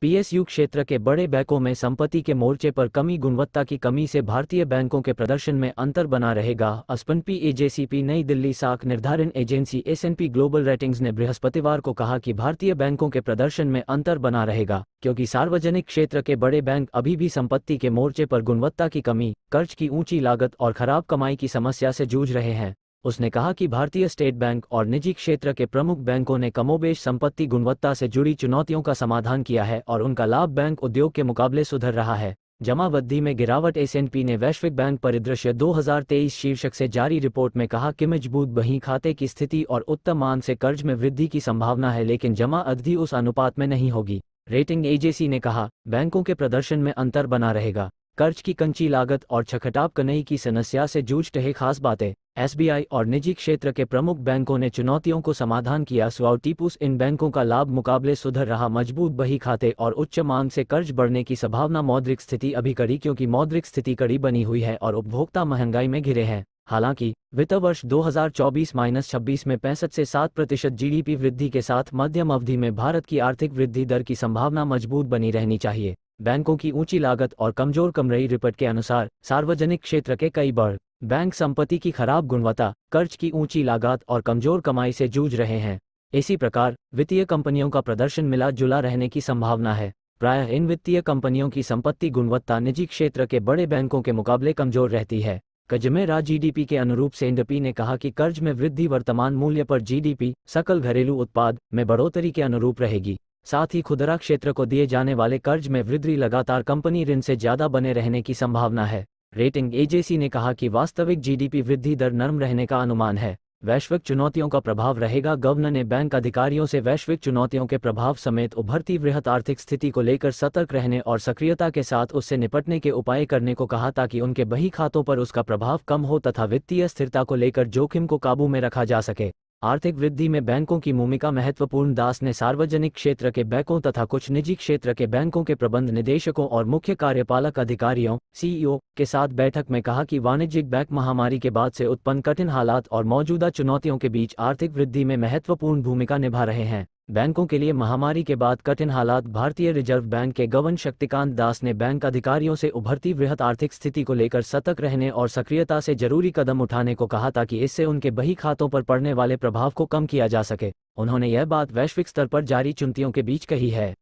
PSU क्षेत्र के बड़े बैंकों में संपत्ति के मोर्चे पर कमी गुणवत्ता की कमी से भारतीय बैंकों के प्रदर्शन में अंतर बना रहेगा अस्पनपी एजेसीपी नई दिल्ली साख निर्धारण एजेंसी एसएनपी ग्लोबल रेटिंग्स ने बृहस्पतिवार को कहा कि भारतीय बैंकों के प्रदर्शन में अंतर बना रहेगा क्योंकि सार्वजनिक क्षेत्र के बड़े बैंक अभी भी संपत्ति के मोर्चे पर गुणवत्ता की कमी कर्ज की ऊंची लागत और खराब कमाई की समस्या से जूझ रहे हैं उसने कहा कि भारतीय स्टेट बैंक और निजी क्षेत्र के प्रमुख बैंकों ने कमोबेश संपत्ति गुणवत्ता से जुड़ी चुनौतियों का समाधान किया है और उनका लाभ बैंक उद्योग के मुकाबले सुधर रहा है वृद्धि में गिरावट एसएनपी ने वैश्विक बैंक परिदृश्य 2023 शीर्षक से जारी रिपोर्ट में कहा कि मजबूत बही खाते की स्थिति और उत्तम मान से कर्ज में वृद्धि की संभावना है लेकिन जमा अवधि उस अनुपात में नहीं होगी रेटिंग एजेंसी ने कहा बैंकों के प्रदर्शन में अंतर बना रहेगा कर्ज की कंची लागत और छखटाप कनई की समस्या से जूझ रहे खास बातें एसबीआई और निजी क्षेत्र के प्रमुख बैंकों ने चुनौतियों को समाधान किया स्वाउटीपूस इन बैंकों का लाभ मुकाबले सुधर रहा मजबूत बही खाते और उच्च मांग से कर्ज बढ़ने की संभावना मौद्रिक स्थिति अभी कड़ी क्योंकि मौद्रिक स्थिति कड़ी बनी हुई है और उपभोक्ता महंगाई में घिरे हैं हालांकि वित्त वर्ष 2024-26 में पैंसठ से 7 प्रतिशत जीडीपी वृद्धि के साथ मध्यम अवधि में भारत की आर्थिक वृद्धि दर की संभावना मजबूत बनी रहनी चाहिए बैंकों की ऊंची लागत और कमजोर कमरई रिपोर्ट के अनुसार सार्वजनिक क्षेत्र के कई बड़ बैंक संपत्ति की खराब गुणवत्ता कर्ज की ऊंची लागत और कमजोर कमाई से जूझ रहे हैं इसी प्रकार वित्तीय कंपनियों का प्रदर्शन मिला जुला रहने की संभावना है प्रायः इन वित्तीय कंपनियों की संपत्ति गुणवत्ता निजी क्षेत्र के बड़े बैंकों के मुकाबले कमजोर रहती है कजमेरा जीडीपी के अनुरूप सेंडपी ने कहा कि कर्ज में वृद्धि वर्तमान मूल्य पर जीडीपी सकल घरेलू उत्पाद में बढ़ोतरी के अनुरूप रहेगी साथ ही खुदरा क्षेत्र को दिए जाने वाले कर्ज में वृद्धि लगातार कंपनी ऋण से ज्यादा बने रहने की संभावना है रेटिंग एजेंसी ने कहा कि वास्तविक जीडीपी वृद्धि दर नर्म रहने का अनुमान है वैश्विक चुनौतियों का प्रभाव रहेगा गवर्नर ने बैंक अधिकारियों से वैश्विक चुनौतियों के प्रभाव समेत उभरती वृहत आर्थिक स्थिति को लेकर सतर्क रहने और सक्रियता के साथ उससे निपटने के उपाय करने को कहा ताकि उनके बही खातों पर उसका प्रभाव कम हो तथा वित्तीय स्थिरता को लेकर जोखिम को काबू में रखा जा सके आर्थिक वृद्धि में बैंकों की भूमिका महत्वपूर्ण दास ने सार्वजनिक क्षेत्र के बैंकों तथा कुछ निजी क्षेत्र के बैंकों के प्रबंध निदेशकों और मुख्य कार्यपालक अधिकारियों सीईओ के साथ बैठक में कहा कि वाणिज्यिक बैंक महामारी के बाद से उत्पन्न कठिन हालात और मौजूदा चुनौतियों के बीच आर्थिक वृद्धि में महत्वपूर्ण भूमिका निभा रहे हैं बैंकों के लिए महामारी के बाद कठिन हालात भारतीय रिजर्व बैंक के गवर्न शक्तिकांत दास ने बैंक अधिकारियों से उभरती वृहत आर्थिक स्थिति को लेकर सतर्क रहने और सक्रियता से जरूरी कदम उठाने को कहा ताकि इससे उनके बही खातों पर पड़ने वाले प्रभाव को कम किया जा सके उन्होंने यह बात वैश्विक स्तर पर जारी चुनौतियों के बीच कही है